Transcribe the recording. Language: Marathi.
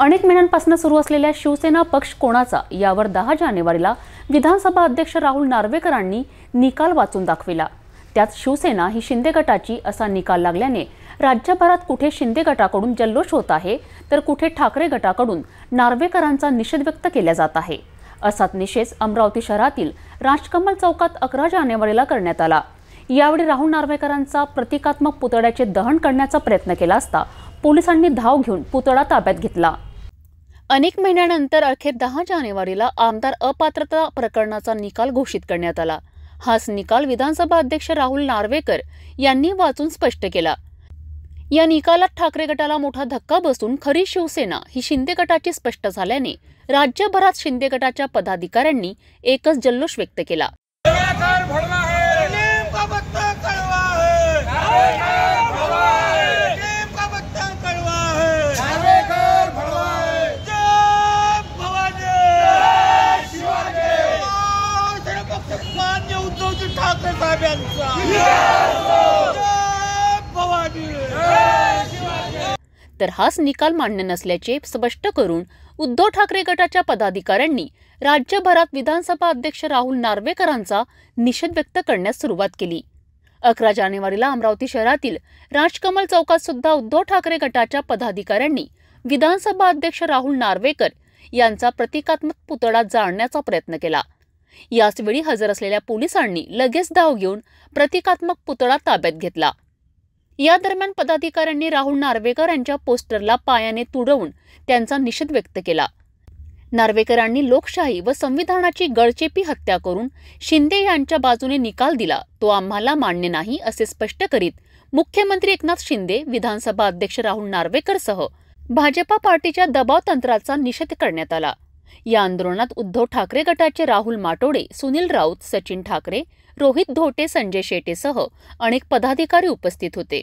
अनेक महिन्यांपासून सुरू असलेल्या शिवसेना पक्ष कोणाचा यावर दहा जानेवारीला विधानसभा अध्यक्ष राहुल नार्वेकरांनी निकाल वाचून दाखविला त्यात शिवसेना ही शिंदे गटाची असा निकाल लागल्याने राज्यभरात कुठे शिंदे गटाकडून जल्लोष होत आहे तर कुठे ठाकरे गटाकडून नार्वेकरांचा निषेध व्यक्त केला जात आहे असाच निषेध अमरावती शहरातील राजकमल चौकात अकरा जानेवारीला करण्यात आला यावेळी राहुल नार्वेकरांचा प्रतिकात्मक पुतळ्याचे दहन करण्याचा प्रयत्न केला असता पोलिसांनी धाव घेऊन पुतळा ताब्यात घेतला अनेक महिन्यानंतर अखेर दहा जानेवारीला आमदार अपात्रता प्रकरणाचा निकाल घोषित करण्यात आला हाच निकाल विधानसभा अध्यक्ष राहुल नार्वेकर यांनी वाचून स्पष्ट केला या निकालात ठाकरे गटाला मोठा धक्का बसून खरी शिवसेना ही शिंदे गटाची स्पष्ट झाल्याने राज्यभरात शिंदे गटाच्या पदाधिकाऱ्यांनी एकच जल्लोष व्यक्त केला ठाकरे साहेब तर हाच निकाल मान्य नसल्याचे स्पष्ट करून उद्धव ठाकरे गटाच्या पदाधिकाऱ्यांनी राज्यभरात विधानसभा अध्यक्ष राहुल नार्वेकरांचा निषेध व्यक्त करण्यास सुरुवात केली अकरा जानेवारीला अमरावती शहरातील राजकमल चौकात सुद्धा उद्धव ठाकरे गटाच्या पदाधिकाऱ्यांनी विधानसभा अध्यक्ष राहुल नार्वेकर यांचा प्रतिकात्मक पुतळा जाळण्याचा प्रयत्न केला याचवेळी हजर असलेल्या पोलिसांनी लगेच धाव घेऊन प्रतिकात्मक पुतळा ताब्यात घेतला या दरम्यान पदाधिकाऱ्यांनी राहुल नार्वेकर यांच्या पोस्टरला पायाने तुडवून त्यांचा निषेध व्यक्त केला नार्वेकरांनी लोकशाही व संविधानाची गळचेपी हत्या करून शिंदे यांच्या बाजूने निकाल दिला तो आम्हाला मान्य नाही असे स्पष्ट करीत मुख्यमंत्री एकनाथ शिंदे विधानसभा अध्यक्ष राहुल नार्वेकरसह भाजपा पार्टीच्या दबाव तंत्राचा निषेध करण्यात आला या आंदोलनात उद्धव ठाकरे गटाचे राहुल माटोडे सुनील राऊत सचिन ठाकरे रोहित धोटे संजय शेटेसह अनेक पदाधिकारी उपस्थित होते